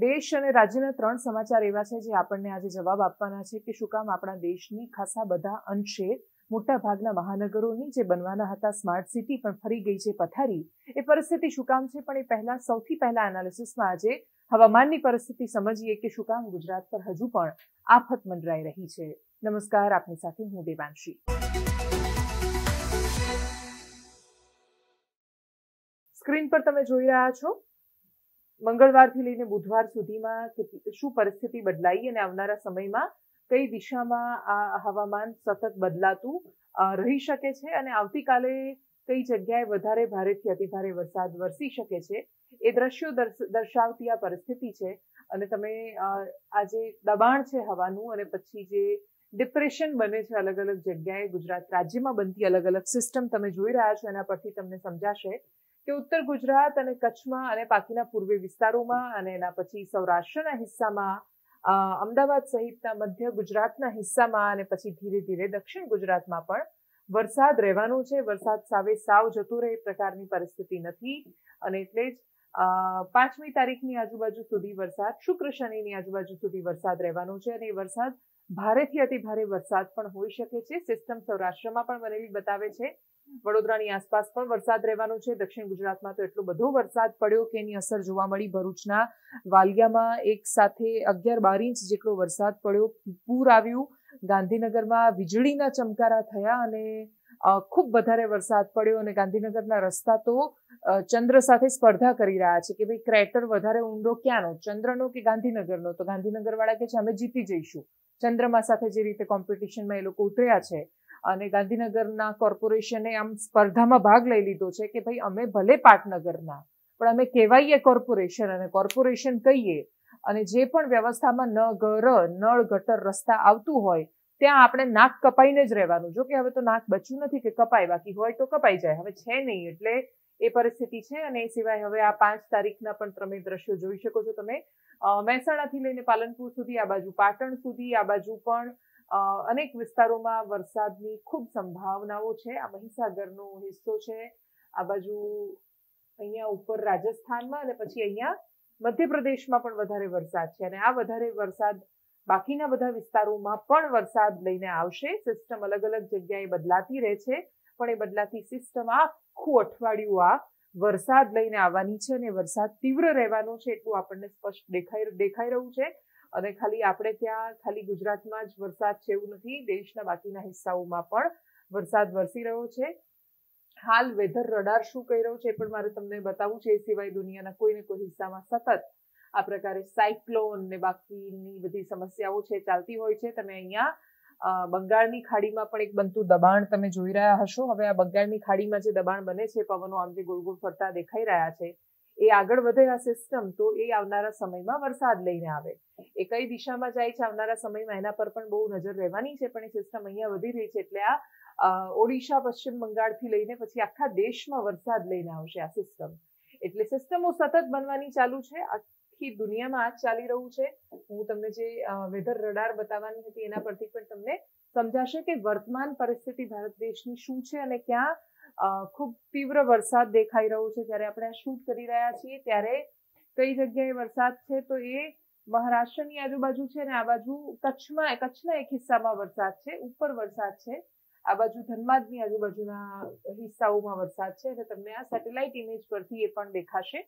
દેશ અને રાજ્યના ત્રણ સમાચાર એવા છે જે આપણને આજે જવાબ આપવાના છે કે શું કામ આપણા દેશની ખાસા બધા અંશે મોટા ભાગના મહાનગરોની જે બનવાના હતા સ્માર્ટ સિટી પણ ફરી ગઈ છે પથારી એ પરિસ્થિતિ શું કામ છે પણ એ પહેલા સૌથી પહેલા એનાલિસિસમાં આજે હવામાનની પરિસ્થિતિ સમજીએ કે શું કામ ગુજરાત પર હજુ પણ આફત મંડરાઈ રહી છે નમસ્કાર આપની સાથે હું દેવાંશી સ્ક્રીન પર તમે જોઈ રહ્યા છો મંગળવારથી લઈને બુધવાર સુધીમાં શું પરિસ્થિતિ બદલાઈ અને આવનારા સમયમાં કઈ દિશામાં આ હવામાન સતત બદલાતું રહી શકે છે અને આવતીકાલે કઈ જગ્યાએ વધારે ભારેથી અતિભારે વરસાદ વરસી શકે છે એ દ્રશ્યો દર્શાવતી આ પરિસ્થિતિ છે અને તમે આ જે દબાણ છે હવાનું અને પછી જે ડિપ્રેશન બને છે અલગ અલગ જગ્યાએ ગુજરાત રાજ્યમાં બનતી અલગ અલગ સિસ્ટમ તમે જોઈ રહ્યા છો એના પરથી તમને સમજાશે કે ઉત્તર ગુજરાત અને કચ્છમાં અને બાકીના પૂર્વી વિસ્તારોમાં અને એના પછી સૌરાષ્ટ્રના હિસ્સામાં અમદાવાદ સહિતના મધ્ય ગુજરાતના હિસ્સામાં અને પછી ધીરે ધીરે દક્ષિણ ગુજરાતમાં પણ વરસાદ રહેવાનો છે વરસાદ સાવે સાવ જતો રહે પ્રકારની પરિસ્થિતિ નથી અને એટલે જ પાંચમી તારીખની આજુબાજુ સુધી વરસાદ શુક્ર શનિની આજુબાજુ સુધી વરસાદ રહેવાનો છે અને એ વરસાદ ભારેથી અતિ ભારે વરસાદ પણ હોઈ શકે છે સિસ્ટમ સૌરાષ્ટ્રમાં પણ બનેલી બતાવે છે વડોદરાની આસપાસ પણ વરસાદ રહેવાનો છે દક્ષિણ ગુજરાતમાં તો એટલો બધો વરસાદ પડ્યો કે એની અસર જોવા મળી ભરૂચના વાલિયામાં એક સાથે અગિયાર બાર ઇંચ જેટલો વરસાદ પડ્યો પૂર આવ્યું ગાંધીનગરમાં વીજળીના ચમકારા થયા અને ખૂબ વધારે વરસાદ પડ્યો અને ગાંધીનગરના રસ્તા તો ચંદ્ર સાથે સ્પર્ધા કરી રહ્યા છે કે ભાઈ ક્રેટર વધારે ઊંડો ક્યાંનો ચંદ્રનો કે ગાંધીનગરનો તો ગાંધીનગરવાળા કે છે અમે જીતી જઈશું ચંદ્રમા સાથે જે રીતે કોમ્પિટિશનમાં એ લોકો ઉતર્યા છે અને ગાંધીનગરના કોર્પોરેશને આમ સ્પર્ધામાં ભાગ લઈ લીધો છે કે ભાઈ અમે ભલે પાટનગરના પણ અમે કહેવાઈએ કોર્પોરેશન અને કોર્પોરેશન કહીએ અને જે પણ વ્યવસ્થામાં ન ઘર નળ ગટર રસ્તા આવતું હોય ત્યાં આપણે નાક કપાઈને જ રહેવાનું જો કે હવે તો નાક બચ્યું નથી કે કપાય બાકી હોય તો કપાઈ જાય હવે છે નહીં એટલે એ પરિસ્થિતિ છે અને એ સિવાય હવે આ પાંચ તારીખના પણ તમે દ્રશ્યો જોઈ શકો છો તમે મહેસાણાથી લઈને પાલનપુર સુધી આ બાજુ પાટણ સુધી આ બાજુ પણ અનેક વિસ્તારોમાં વરસાદની ખૂબ સંભાવનાઓ છે આ મહીસાગરનો હિસ્સો છે આ બાજુ અહીંયા ઉપર રાજસ્થાનમાં અને પછી અહીંયા મધ્યપ્રદેશમાં પણ વધારે વરસાદ છે અને આ વધારે વરસાદ બાકીના બધા વિસ્તારોમાં પણ વરસાદ લઈને આવશે સિસ્ટમ અલગ અલગ જગ્યાએ બદલાતી રહે છે ઝડપપણે બદલાતી સિસ્ટમ આખું અઠવાડિયું આ વરસાદ લઈને આવવાની છે અને વરસાદ તીવ્ર રહેવાનો છે એટલું આપણને સ્પષ્ટ દેખાઈ દેખાઈ રહ્યું છે અને ખાલી આપણે ત્યાં ખાલી ગુજરાતમાં જ વરસાદ છે એવું નથી દેશના બાકીના હિસ્સાઓમાં પણ વરસાદ વરસી રહ્યો છે હાલ વેધર રડાર શું કહી રહ્યો છે પણ મારે તમને બતાવવું છે એ સિવાય દુનિયાના કોઈ ને કોઈ હિસ્સામાં સતત આ પ્રકારે સાયક્લોન ને બાકીની બધી સમસ્યાઓ છે ચાલતી હોય છે તમે અહીંયા બંગાળની ખાડીમાં પણ એક બનતું દબાણ તમે જોઈ રહ્યા હશો હવે આ બંગાળની ખાડીમાં જે દબાણ બને છે પવનો આમ જે ગોળ ફરતા દેખાઈ રહ્યા છે એ આગળ વધે આ સિસ્ટમ તો એ આવનારા સમયમાં વરસાદ લઈને આવે એ કઈ દિશામાં જાય છે આવનારા સમયમાં એના પર પણ બહુ નજર રહેવાની છે પણ એ સિસ્ટમ અહીંયા વધી રહી છે એટલે આ ઓડિશા પશ્ચિમ બંગાળથી લઈને પછી આખા દેશમાં વરસાદ લઈને આવશે આ સિસ્ટમ એટલે સિસ્ટમો સતત બનવાની ચાલુ છે આખી દુનિયામાં આ ચાલી રહ્યું છે હું તમને જે વેધર રડાર બતાવવાની હતી એના પરથી પણ તમને સમજાશે કે વર્તમાન પરિસ્થિતિ ભારત દેશની શું છે અને ક્યાં ખૂબ તીવ્ર વરસાદ દેખાઈ રહ્યો છે જ્યારે આપણે આ શૂટ કરી રહ્યા છીએ ત્યારે કઈ જગ્યાએ વરસાદ છે તો એ મહારાષ્ટ્રની આજુબાજુ છે અને આ બાજુ કચ્છમાં કચ્છના એક હિસ્સામાં વરસાદ છે ઉપર વરસાદ છે આ બાજુ ધનબાદની આજુબાજુના હિસ્સાઓમાં વરસાદ છે અને તમને આ સેટેલાઇટ ઇમેજ પરથી એ પણ દેખાશે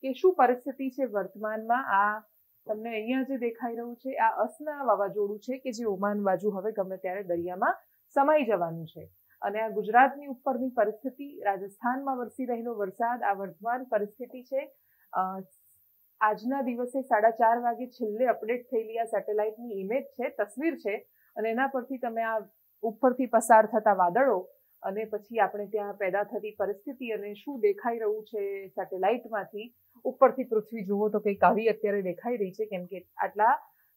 કે શું પરિસ્થિતિ છે વર્તમાનમાં આ તમને અહીંયા જે દેખાઈ રહ્યું છે આ અસના વાવાઝોડું છે કે જે ઓમાન બાજુ હવે ગમે ત્યારે દરિયામાં સમાઈ જવાનું છે અને આ ગુજરાતની ઉપરની પરિસ્થિતિ રાજસ્થાનમાં વરસી રહેલો વરસાદ આ વર્તમાન પરિસ્થિતિ છે આજના દિવસે સાડા ચાર વાગે છેલ્લે અપડેટ થયેલી આ સેટેલાઇટની ઇમેજ છે તસવીર છે અને એના પરથી તમે આ ઉપરથી પસાર થતા વાદળો અને પછી આપણે ત્યાં પેદા થતી પરિસ્થિતિ અને શું દેખાઈ રહ્યું છે સેટેલાઇટમાંથી ઉપરથી પૃથ્વી જુઓ તો કંઈક આવી અત્યારે દેખાઈ રહી છે કેમ કે આટલા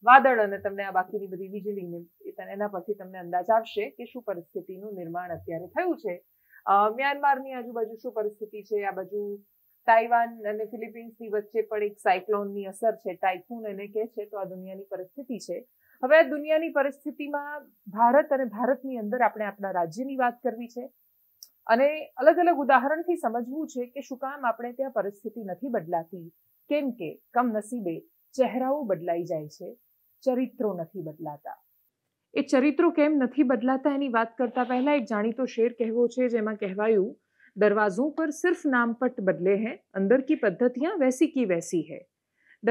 વાદળ અને તમને આ બાકીની બધી વીજળીને એના પરથી તમને અંદાજ આવશે કે શું પરિસ્થિતિનું નિર્માણ અત્યારે થયું છે મ્યાનમારની આજુબાજુ શું પરિસ્થિતિ છે આ બાજુ તાઇવાન અને ફિલિપિન્સની વચ્ચે પણ એક સાયક્લોનની અસર છે ટાઇફૂન એને કહે છે તો આ દુનિયાની પરિસ્થિતિ છે હવે આ દુનિયાની પરિસ્થિતિમાં ભારત અને ભારતની અંદર આપણે આપણા રાજ્યની વાત કરવી છે અને અલગ અલગ ઉદાહરણથી સમજવું છે કે શું કામ આપણે ત્યાં પરિસ્થિતિ નથી બદલાતી કેમ કે કમનસીબે ચહેરાઓ બદલાઈ જાય છે ચરિત્રો નથી બદલાતા એ ચરિત્રો કેમ નથી બદલાતા એની વાત કરતા પહેલા એક જાણીતો શેર કહેવો છે જેમાં કહેવાયું દરવાજો પર સિર્ફ નામપટ બદલે હે અંદર કી પદ્ધતિયાં વૈસી કી વૈસી હૈ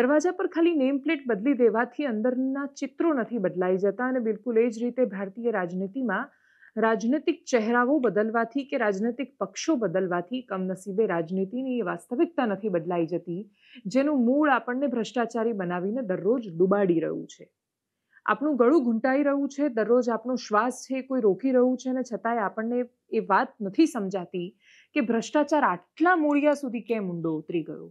દરવાજા પર ખાલી નેમ પ્લેટ બદલી દેવાથી અંદરના ચિત્રો નથી બદલાઈ જતા અને બિલકુલ એ જ રીતે ભારતીય રાજનીતિમાં રાજનૈતિક ચહેરાઓ બદલવાથી કે રાજનૈતિક પક્ષો બદલવાથી કમનસીબે રાજનીતિની એ વાસ્તવિકતા નથી બદલાઈ જતી જેનું મૂળ આપણને ભ્રષ્ટાચારી બનાવીને દરરોજ ડૂબાડી રહ્યું છે આપણું ગળું ઘૂંટાઈ રહ્યું છે દરરોજ આપણો શ્વાસ છે કોઈ રોકી રહ્યું છે ને છતાંય આપણને એ વાત નથી સમજાતી કે ભ્રષ્ટાચાર આટલા મૂળિયા સુધી કેમ ઊંડો ઉતરી ગયો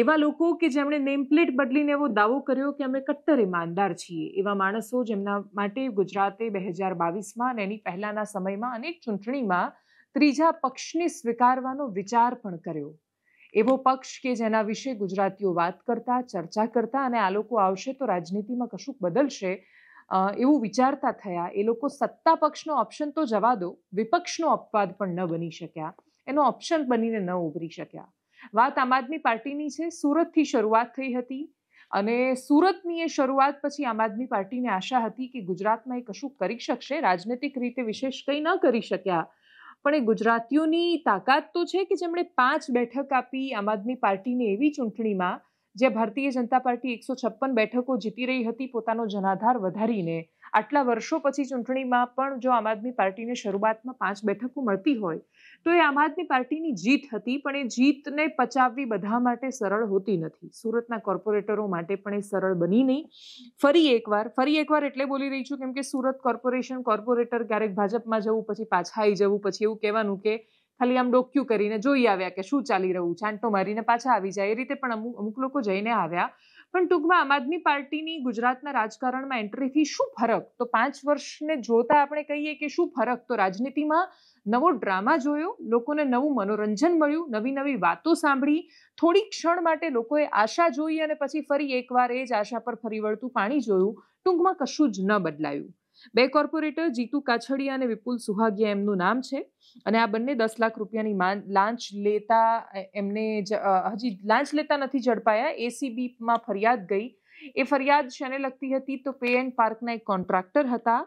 એવા લોકો કે જેમણે નેમપ્લેટ બદલીને એવો દાવો કર્યો કે અમે કટ્ટર ઈમાનદાર છીએ એવા માણસો જેમના માટે ગુજરાતે બે હજાર બાવીસમાં અને એની પહેલાંના સમયમાં અનેક ચૂંટણીમાં ત્રીજા પક્ષને સ્વીકારવાનો વિચાર પણ કર્યો એવો પક્ષ કે જેના વિશે ગુજરાતીઓ વાત કરતા ચર્ચા કરતા અને આ લોકો આવશે તો રાજનીતિમાં કશુંક બદલશે એવું વિચારતા થયા એ લોકો સત્તા પક્ષનો ઓપ્શન તો જવા દો વિપક્ષનો અપવાદ પણ ન બની શક્યા એનો ઓપ્શન બનીને ન ઉભરી શક્યા વાત આમ આદમી પાર્ટીની છે સુરતથી શરૂઆત થઈ હતી અને સુરતની એ શરૂઆત પછી આમ આદમી પાર્ટીને આશા હતી કે ગુજરાતમાં એ કશું કરી શકશે રાજનૈતિક રીતે વિશેષ કંઈ ન કરી શક્યા પણ એ ગુજરાતીઓની તાકાત તો છે કે જેમણે પાંચ બેઠક આપી આમ આદમી પાર્ટીની એવી ચૂંટણીમાં જે ભારતીય જનતા પાર્ટી એકસો છપ્પન બેઠકો જીતી રહી હતી પોતાનો જનાધાર વધારીને આટલા વર્ષો પછી ચૂંટણીમાં પણ જો આમ આદમી પાર્ટીને શરૂઆતમાં પાંચ બેઠકો મળતી હોય તો એ આમ આદમી પાર્ટીની જીત હતી પણ એ જીતને પચાવવી બધા માટે સરળ હોતી નથી સુરતના કોર્પોરેટરો માટે પણ એ સરળ બની નહીં ફરી એકવાર ફરી એકવાર એટલે બોલી રહી છું કેમ કે સુરત કોર્પોરેશન કોર્પોરેટર ક્યારેક ભાજપમાં જવું પછી પાછા આવી જવું પછી એવું કહેવાનું કે ખાલી આમ ડોક્યુ કરીને જોઈ આવ્યા કે શું ચાલી રહ્યું છે આંટો મારીને પાછા આવી જાય એ રીતે પણ અમુક અમુક લોકો જઈને આવ્યા પણ ટૂંકમાં આમ આદમી પાર્ટીની ગુજરાતના રાજકારણમાં એન્ટ્રીથી શું ફરક તો પાંચ વર્ષને જોતા આપણે કહીએ કે શું ફરક તો રાજનીતિમાં નવો ડ્રામા જોયો લોકોને નવું મનોરંજન મળ્યું નવી નવી વાતો સાંભળી થોડી ક્ષણ માટે લોકોએ આશા જોઈ અને પછી ફરી એકવાર એ જ આશા પર ફરી વળતું પાણી જોયું ટૂંકમાં કશું જ ન બદલાયું બે કોર્પોરેટર જીતુ કાછડિયા અને વિપુલ સુહાગિયા એમનું નામ છે અને આ બંને દસ લાખ રૂપિયાની લાંચ લેતા એમને હજી લાંચ લેતા નથી ઝડપાયા એસીબીમાં ફરિયાદ ગઈ એ ફરિયાદ શેને લગતી હતી તો પે એન્ડ પાર્કના એક કોન્ટ્રાક્ટર હતા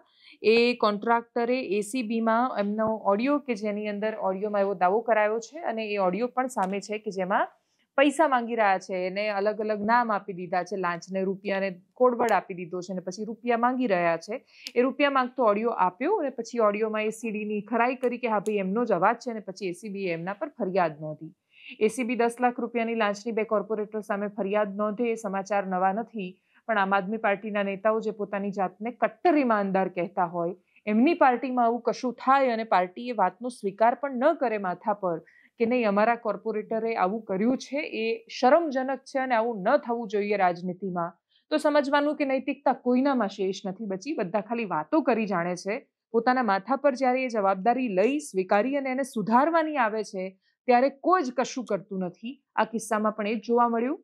એ કોન્ટ્રાક્ટરે એસીબીમાં એમનો ઓડિયો કે જેની અંદર ઓડિયોમાં એવો દાવો કરાયો છે અને એ ઓડિયો પણ સામે છે કે જેમાં પૈસા માંગી રહ્યા છે એને અલગ અલગ નામ આપી દીધા છે લાંચને રૂપિયાને કોડવડ આપી દીધો છે અને પછી રૂપિયા માંગી રહ્યા છે એ રૂપિયા માંગતો ઓડિયો આપ્યો અને પછી ઓડિયોમાં એસીડીની ખરાઈ કરી કે હા ભાઈ એમનો જ અવાજ છે અને પછી એસીબીએ એમના પર ફરિયાદ નોંધી એસીબી દસ લાખ રૂપિયાની લાંચની બે કોર્પોરેટર સામે ફરિયાદ નોંધે એ સમાચાર નવા નથી પણ આમ આદમી પાર્ટીના નેતાઓ જે પોતાની જાતને કટ્ટર ઈમાનદાર કહેતા હોય એમની પાર્ટીમાં આવું કશું થાય અને પાર્ટી એ વાતનો સ્વીકાર પણ ન કરે માથા પર કે નહીં અમારા કોર્પોરેટરે આવું કર્યું છે એ શરમજનક છે અને આવું ન થવું જોઈએ રાજનીતિમાં તો સમજવાનું કે નૈતિકતા કોઈનામાં શેષ નથી બચી બધા ખાલી વાતો કરી જાણે છે પોતાના માથા પર જ્યારે એ જવાબદારી લઈ સ્વીકારી અને એને સુધારવાની આવે છે ત્યારે કોઈ જ કશું કરતું નથી આ કિસ્સામાં પણ એ જોવા મળ્યું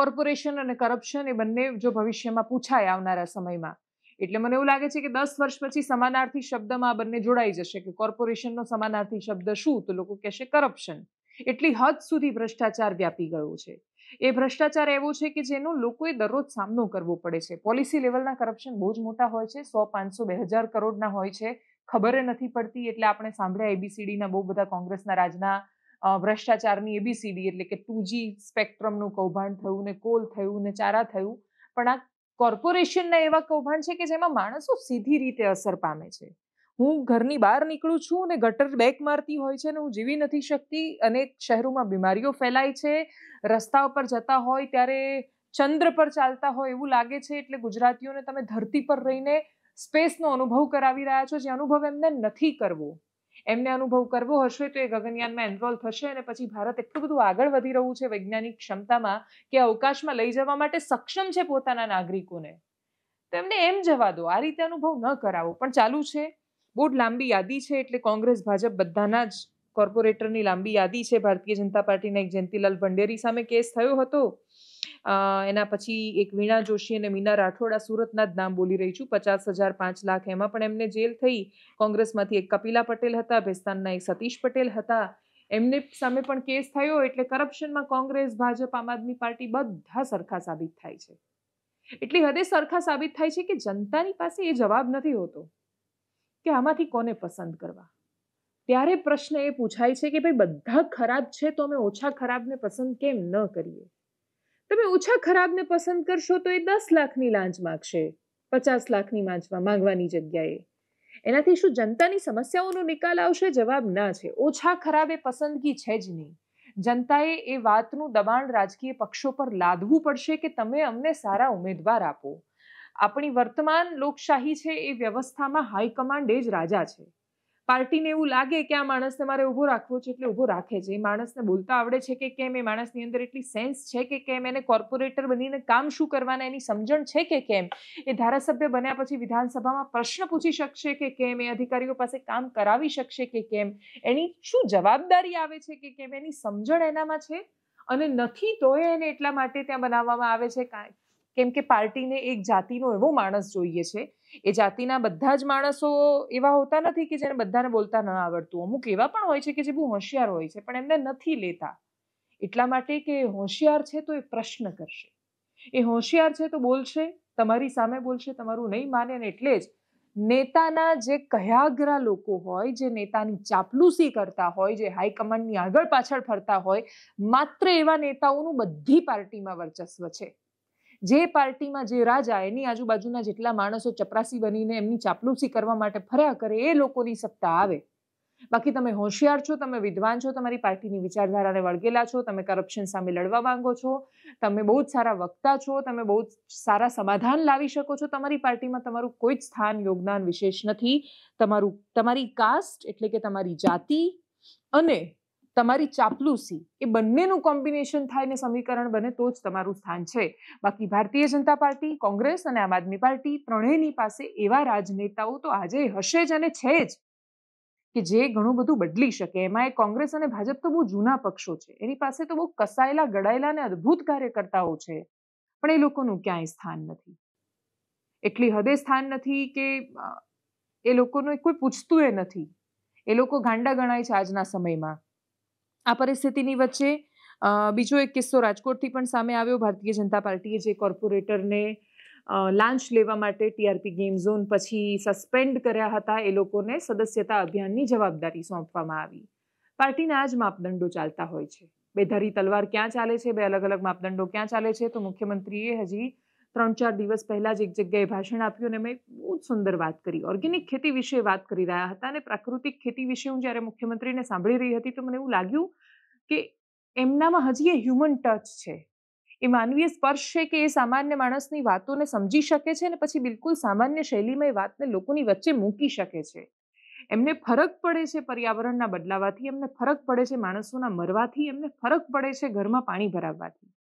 કોર્પોરેશન અને કરપ્શન એ બંને જો ભવિષ્યમાં પૂછાય આવનારા સમયમાં એટલે મને એવું લાગે છે કે દસ વર્ષ પછી સમાનાર્થી શબ્દમાં આ બંને જોડાઈ જશે કે કોર્પોરેશનનો સમાનાર્થી શબ્દ શું તો લોકો કહેશે કરપ્શન એટલી હદ સુધી ભ્રષ્ટાચાર વ્યાપી ગયો છે એ ભ્રષ્ટાચાર એવો છે કે જેનો લોકોએ દરરોજ સામનો કરવો પડે છે પોલિસી લેવલના કરપ્શન બહુ જ મોટા હોય છે સો પાંચસો બે હજાર કરોડના હોય છે ખબર નથી પડતી એટલે આપણે સાંભળ્યા એબીસીડીના બહુ બધા કોંગ્રેસના રાજના ભ્રષ્ટાચારની એબીસીડી એટલે કે ટુ જી સ્પેક્ટ્રમનું કૌભાંડ થયું ને કોલ થયું ને ચારા થયું પણ આ કોર્પોરેશનના એવા કૌભાંડ છે કે જેમાં માણસો સીધી રીતે અસર પામે છે હું ઘરની બહાર નીકળું છું અને ગટર બેક મારતી હોય છે અને હું જીવી નથી શકતી અનેક શહેરોમાં બીમારીઓ ફેલાય છે રસ્તા ઉપર જતા હોય ત્યારે ચંદ્ર પર ચાલતા હોય એવું લાગે છે એટલે ગુજરાતીઓને તમે ધરતી પર રહીને સ્પેસનો અનુભવ કરાવી રહ્યા છો જે અનુભવ એમને નથી કરવો એમને અનુભવ કરવો હશે તો એ ગગનયાનમાં એનરોલ થશે અને પછી ભારત એટલું બધું આગળ વધી રહ્યું છે વૈજ્ઞાનિક ક્ષમતામાં કે અવકાશમાં લઈ જવા માટે સક્ષમ છે પોતાના નાગરિકોને તો એમને એમ જવા દો આ રીતે અનુભવ ન કરાવો પણ ચાલુ છે બહુ લાંબી યાદી છે એટલે કોંગ્રેસ ભાજપ બધાના જ કોર્પોરેટરની લાંબી યાદી છે ભારતીય જનતા પાર્ટીના એક જયંતિલાલ ભંડેરી સામે કેસ થયો હતો એના પછી એક વીણા જોશી અને મીના રાઠોડ સુરતના જ નામ બોલી રહી છું પચાસ હજાર પાંચ લાખ એમાં પણ એમને જેલ થઈ કોંગ્રેસમાંથી એક કપિલા પટેલ હતા ભેસ્તાનના એક સતીશ પટેલ હતા એમને સામે પણ કેસ થયો એટલે કરપ્શનમાં કોંગ્રેસ ભાજપ આમ આદમી પાર્ટી બધા સરખા સાબિત થાય છે એટલી હદે સરખા સાબિત થાય છે કે જનતાની પાસે એ જવાબ નથી હોતો કે આમાંથી કોને પસંદ કરવા ત્યારે પ્રશ્ન એ પૂછાય છે કે ભાઈ બધા ખરાબ છે તો અમે ઓછા ખરાબને પસંદ કેમ ન કરીએ તમે ઓછા ખરાબને પસંદ કરશો તો એ દસ લાખની લાંચ માગશે પચાસ લાખની માંચમાં માંગવાની જગ્યાએ એનાથી શું જનતાની સમસ્યાઓનો નિકાલ આવશે જવાબ ના છે ઓછા ખરાબ એ પસંદગી છે જ નહીં જનતાએ એ વાતનું દબાણ રાજકીય પક્ષો પર લાદવું પડશે કે તમે અમને સારા ઉમેદવાર આપો આપણી વર્તમાન લોકશાહી છે એ વ્યવસ્થામાં હાઈકમાન્ડ એ જ રાજા છે પાર્ટીને એવું લાગે કે આ માણસને મારે ઊભો રાખવો છે એટલે ઊભો રાખે છે એ માણસને બોલતા આવડે છે કે કેમ એ માણસની અંદર એટલી સેન્સ છે કે કેમ એને કોર્પોરેટર બનીને કામ શું કરવાના એની સમજણ છે કે કેમ એ ધારાસભ્ય બન્યા પછી વિધાનસભામાં પ્રશ્ન પૂછી શકશે કે કેમ એ અધિકારીઓ પાસે કામ કરાવી શકશે કે કેમ એની શું જવાબદારી આવે છે કે કેમ એની સમજણ એનામાં છે અને નથી તો એને એટલા માટે ત્યાં બનાવવામાં આવે છે કાંઈ કેમ કે પાર્ટીને એક જાતિનો એવો માણસ જોઈએ છે એ જાતિના બધા જ માણસો એવા હોતા નથી કે જેને બધાને બોલતા ન આવડતું અમુક એવા પણ હોય છે કે જે બહુ હોશિયાર હોય છે પણ એમને નથી લેતા એટલા માટે કે હોશિયાર છે તો એ પ્રશ્ન કરશે એ હોશિયાર છે તો બોલશે તમારી સામે બોલશે તમારું નહીં માને ને એટલે જ નેતાના જે કયાગ્રા લોકો હોય જે નેતાની ચાપલુસી કરતા હોય જે હાઈકમાન્ડની આગળ પાછળ ફરતા હોય માત્ર એવા નેતાઓનું બધી પાર્ટીમાં વર્ચસ્વ છે જે પાર્ટીમાં જે રાજા એની આજુબાજુના જેટલા માણસો ચપરાસી બનીને એમની ચાપલુસી કરવા માટે ફર્યા કરે એ લોકોની સત્તા આવે બાકી તમે હોશિયાર છો તમે વિદ્વાન છો તમારી પાર્ટીની વિચારધારાને વળગેલા છો તમે કરપ્શન સામે લડવા માંગો છો તમે બહુ જ સારા વક્તા છો તમે બહુ જ સારા સમાધાન લાવી શકો છો તમારી પાર્ટીમાં તમારું કોઈ જ સ્થાન યોગદાન વિશેષ નથી તમારું તમારી કાસ્ટ એટલે કે તમારી જાતિ અને તમારી ચાપલુસી એ બંનેનું કોમ્બિનેશન થાય ને સમીકરણ બને તો જ તમારું સ્થાન છે બાકી ભારતીય જનતા પાર્ટી કોંગ્રેસ અને આમ આદમી પાર્ટી ત્રણેયની પાસે એવા રાજનેતાઓ તો આજે હશે જ અને છે જ કે જે ઘણું બધું બદલી શકે એમાં એ કોંગ્રેસ અને ભાજપ તો બહુ જૂના પક્ષો છે એની પાસે તો બહુ કસાયેલા ગળાયેલા અને અદ્ભુત કાર્યકર્તાઓ છે પણ એ લોકોનું ક્યાંય સ્થાન નથી એટલી હદે સ્થાન નથી કે એ લોકોનું કોઈ પૂછતું એ નથી એ લોકો ગાંડા ગણાય છે આજના સમયમાં આ પરિસ્થિતિની વચ્ચે બીજો એક કિસ્સો રાજકોટથી પણ સામે આવ્યો ભારતીય જનતા પાર્ટીએ જે કોર્પોરેટરને લાંચ લેવા માટે ટીઆરપી ગેમ ઝોન પછી સસ્પેન્ડ કર્યા હતા એ લોકોને સદસ્યતા અભિયાનની જવાબદારી સોંપવામાં આવી પાર્ટીના આ જ માપદંડો ચાલતા હોય છે બેધારી તલવાર ક્યાં ચાલે છે બે અલગ અલગ માપદંડો ક્યાં ચાલે છે તો મુખ્યમંત્રીએ હજી ત્રણ ચાર દિવસ પહેલાં જ એક જગ્યાએ ભાષણ આપ્યું અને મેં બહુ જ સુંદર વાત કરી ઓર્ગેનિક ખેતી વિશે વાત કરી રહ્યા હતા અને પ્રાકૃતિક ખેતી વિશે હું જ્યારે મુખ્યમંત્રીને સાંભળી રહી હતી તો મને એવું લાગ્યું કે એમનામાં હજી એ હ્યુમન ટચ છે એ માનવીય સ્પર્શ છે કે એ સામાન્ય માણસની વાતોને સમજી શકે છે અને પછી બિલકુલ સામાન્ય શૈલીમાં એ વાતને લોકોની વચ્ચે મૂકી શકે છે એમને ફરક પડે છે પર્યાવરણના બદલાવાથી એમને ફરક પડે છે માણસોના મરવાથી એમને ફરક પડે છે ઘરમાં પાણી ભરાવવાથી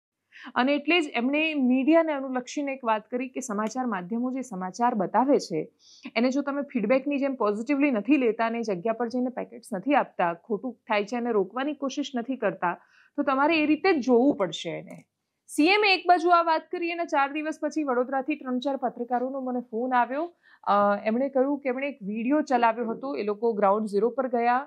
અને એટલે જ એમણે મીડિયાને અનુલક્ષીને એક વાત કરી કે સમાચાર માધ્યમો જે સમાચાર બતાવે છે એને જો તમે ફીડબેકની જેમ પોઝિટિવલી નથી લેતા અને જગ્યા પર જઈને પેકેટ્સ નથી આપતા ખોટું થાય છે અને રોકવાની કોશિશ નથી કરતા તો તમારે એ રીતે જ જોવું પડશે એને સીએમ એક બાજુ આ વાત કરી અને ચાર દિવસ પછી વડોદરાથી ત્રણ ચાર પત્રકારોનો મને ફોન આવ્યો એમણે કહ્યું કે એમણે એક વિડીયો ચલાવ્યો હતો એ લોકો ગ્રાઉન્ડ ઝીરો પર ગયા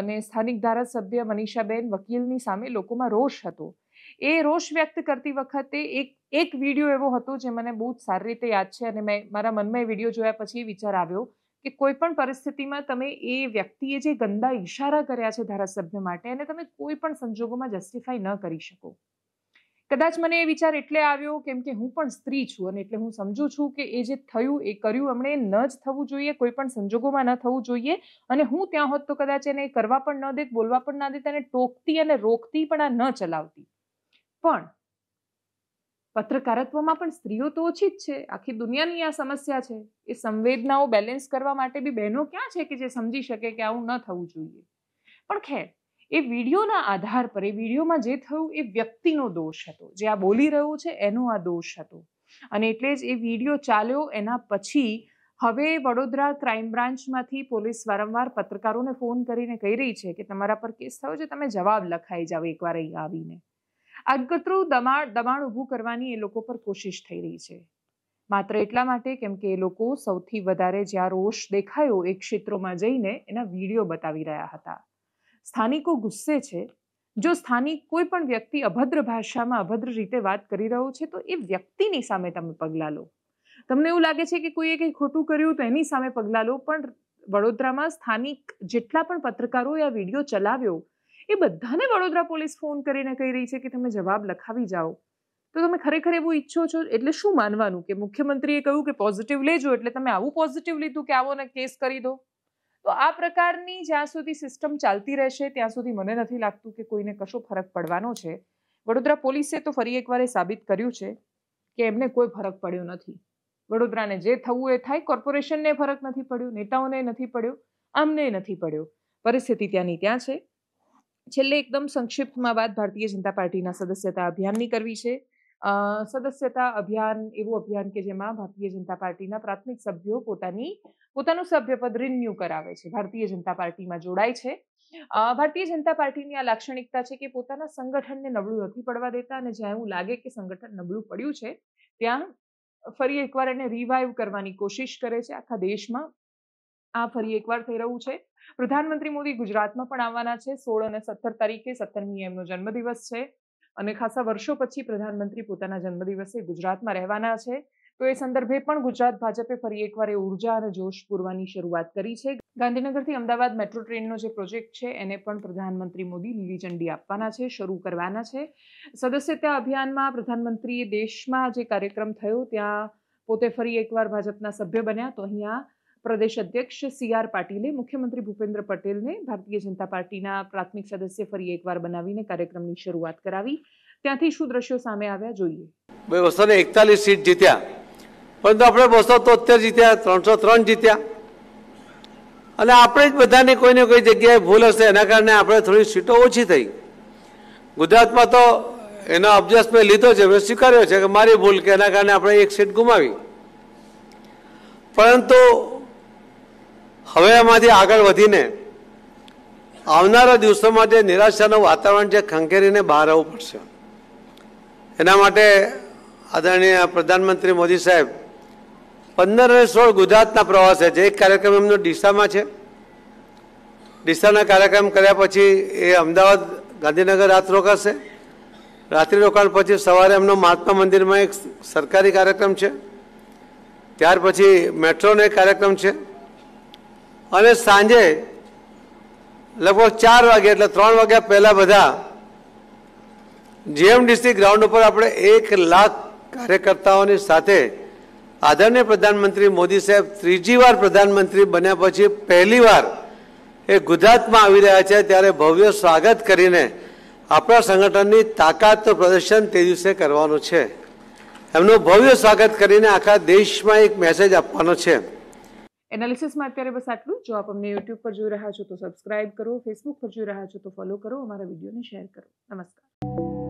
અને સ્થાનિક ધારાસભ્ય મનીષાબેન વકીલની સામે લોકોમાં રોષ હતો એ રોષ વ્યક્ત કરતી વખતે એક એક વિડીયો એવો હતો જે મને બહુ જ સારી રીતે યાદ છે અને મેં મારા મનમાં એ વિડીયો જોયા પછી એ વિચાર આવ્યો કે કોઈ પણ પરિસ્થિતિમાં તમે એ વ્યક્તિએ જે ગંદા ઈશારા કર્યા છે ધારાસભ્ય માટે એને તમે કોઈ પણ સંજોગોમાં જસ્ટિફાઈ ન કરી શકો કદાચ મને એ વિચાર એટલે આવ્યો કેમ કે હું પણ સ્ત્રી છું અને એટલે હું સમજુ છું કે એ જે થયું એ કર્યું એમણે ન જ થવું જોઈએ કોઈ પણ સંજોગોમાં ન થવું જોઈએ અને હું ત્યાં હોત તો કદાચ એને કરવા પણ ન દેત બોલવા પણ ના દેત એને ટોકતી અને રોકતી પણ આ ન ચલાવતી પણ પત્રકારત્વમાં પણ સ્ત્રીઓ તો ઓછી જ છે આખી દુનિયાની આ સમસ્યા છે એ સંવેદનાઓ બેલેન્સ કરવા માટે બી બહેનો ક્યાં છે કે જે સમજી શકે કે આવું ન થવું જોઈએ પણ ખેર એ વિડીયોના આધાર પર એ વિડીયોમાં જે થયું એ વ્યક્તિનો દોષ હતો જે આ બોલી રહ્યો છે એનો આ દોષ હતો અને એટલે જ એ વિડીયો ચાલ્યો એના પછી હવે વડોદરા ક્રાઇમ બ્રાન્ચમાંથી પોલીસ વારંવાર પત્રકારોને ફોન કરીને કહી રહી છે કે તમારા પર કેસ થયો છે તમે જવાબ લખાઈ જાઓ એકવાર અહીં આવીને આગકતરું દબાણ દબાણ ઊભું કરવાની એ લોકો પર કોશિશ થઈ રહી છે માત્ર એટલા માટે કેમ કે એ લોકો સૌથી વધારે જ્યાં રોષ દેખાયો એ ક્ષેત્રોમાં જઈને એના વિડીયો બતાવી રહ્યા હતા સ્થાનિકો ગુસ્સે છે જો સ્થાનિક કોઈ પણ વ્યક્તિ અભદ્ર ભાષામાં અભદ્ર રીતે વાત કરી રહ્યો છે તો એ વ્યક્તિની સામે તમે પગલાં લો તમને એવું લાગે છે કે કોઈએ કંઈ ખોટું કર્યું તો એની સામે પગલાં લો પણ વડોદરામાં સ્થાનિક જેટલા પણ પત્રકારો આ વિડીયો ચલાવ્યો એ બધાને વડોદરા પોલીસ ફોન કરીને કહી રહી છે કે તમે જવાબ લખાવી જાઓ તો તમે ખરેખર એવું ઈચ્છો છો એટલે શું માનવાનું કે મુખ્યમંત્રીએ કહ્યું કે પોઝિટિવ લેજો એટલે તમે આવું પોઝિટિવ લીધું કે આવો ને કેસ કરી દો તો આ પ્રકારની જ્યાં સુધી સિસ્ટમ ચાલતી રહેશે ત્યાં સુધી મને નથી લાગતું કે કોઈને કશો ફરક પડવાનો છે વડોદરા પોલીસે તો ફરી એકવાર એ સાબિત કર્યું છે કે એમને કોઈ ફરક પડ્યો નથી વડોદરાને જે થવું એ થાય કોર્પોરેશનને ફરક નથી પડ્યો નેતાઓને નથી પડ્યો આમને નથી પડ્યો પરિસ્થિતિ ત્યાંની ત્યાં છે છેલ્લે એકદમ સંક્ષિપ્તમાં વાત ભારતીય જનતા પાર્ટીના સદસ્યતા અભિયાનની કરવી છે સદસ્યતા અભિયાન એવું અભિયાન કે જેમાં ભારતીય જનતા પાર્ટીના પ્રાથમિક સભ્યો પોતાની પોતાનું સભ્યપદ રિન્યુ કરાવે છે ભારતીય જનતા પાર્ટીમાં જોડાય છે ભારતીય જનતા પાર્ટીની આ લાક્ષણિકતા છે કે પોતાના સંગઠનને નબળું નથી પડવા દેતા અને જ્યાં એવું લાગે કે સંગઠન નબળું પડ્યું છે ત્યાં ફરી એકવાર એને રિવાઈવ કરવાની કોશિશ કરે છે આખા દેશમાં આ ફરી એકવાર થઈ રહ્યું છે પ્રધાનમંત્રી મોદી ગુજરાતમાં પણ આવવાના છે સોળ અને સત્તર તારીખે સત્તરમી એમનો જન્મદિવસ છે અને ખાસા વર્ષો પછી પ્રધાનમંત્રી પોતાના જન્મદિવસે ગુજરાતમાં રહેવાના છે તો એ સંદર્ભે પણ ગુજરાત ભાજપે ફરી એકવાર એ ઉર્જા અને જોશ પૂરવાની શરૂઆત કરી છે ગાંધીનગરથી અમદાવાદ મેટ્રો ટ્રેનનો જે પ્રોજેક્ટ છે એને પણ પ્રધાનમંત્રી મોદી લીલી ઝંડી આપવાના છે શરૂ કરવાના છે સદસ્યતા અભિયાનમાં પ્રધાનમંત્રીએ દેશમાં જે કાર્યક્રમ થયો ત્યાં પોતે ફરી એકવાર ભાજપના સભ્ય બન્યા તો અહીંયા પ્રદેશ અધ્યક્ષ સી આર પાટીલે મુખ્યમંત્રી ભૂપેન્દ્ર પટેલને ભારતીય જનતા પાર્ટીના પ્રાથમિક સદસ્ય ફરી એકવાર બનાવીને કાર્યક્રમની શરૂઆત કરાવી ત્યાંથી શું દ્રશ્યો સામે આવ્યા જોઈએ બે બસો ને એકતાલીસ સીટ જીત્યા પરંતુ આપણે બસો તોતેર જીત્યા ત્રણસો ત્રણ જીત્યા અને આપણે જ બધાને કોઈને કોઈ જગ્યાએ ભૂલ હશે એના કારણે આપણે થોડી સીટો ઓછી થઈ ગુજરાતમાં તો એનો અભ્યાસ મેં લીધો છે મેં સ્વીકાર્યો છે કે મારી ભૂલ કે એના કારણે આપણે એક સીટ ગુમાવી પરંતુ હવે એમાંથી આગળ વધીને આવનારા દિવસોમાં જે નિરાશાનું વાતાવરણ છે ખંખેરીને બહાર આવવું પડશે એના માટે આદરણીય પ્રધાનમંત્રી મોદી સાહેબ પંદર અને સોળ ગુજરાતના પ્રવાસે છે એક કાર્યક્રમ એમનો ડીસામાં છે ડીસાના કાર્યક્રમ કર્યા પછી એ અમદાવાદ ગાંધીનગર રાત રોકાશે રાત્રિ રોકાણ પછી સવારે એમનો મહાત્મા મંદિરમાં એક સરકારી કાર્યક્રમ છે ત્યાર પછી મેટ્રોનો એક કાર્યક્રમ છે અને સાંજે લગભગ ચાર વાગે એટલે ત્રણ વાગ્યા પહેલાં બધા જીએમડીસી ગ્રાઉન્ડ ઉપર આપણે એક લાખ કાર્યકર્તાઓની સાથે આદરણીય પ્રધાનમંત્રી મોદી સાહેબ ત્રીજી વાર પ્રધાનમંત્રી બન્યા પછી પહેલી વાર એ ગુજરાતમાં આવી રહ્યા છે ત્યારે ભવ્ય સ્વાગત કરીને આપણા સંગઠનની તાકાત પ્રદર્શન તે દિવસે કરવાનું છે એમનું ભવ્ય સ્વાગત કરીને આખા દેશમાં એક મેસેજ આપવાનો છે એનાલિસિસમાં અત્યારે બસ આટલું જો આપ અમને યુટ્યુબ પર જોઈ રહ્યા છો તો સબસ્ક્રાઇબ કરો ફેસબુક પર જોઈ રહ્યા છો તો ફોલો કરો અમારા વિડીયોને શેર કરો નમસ્કાર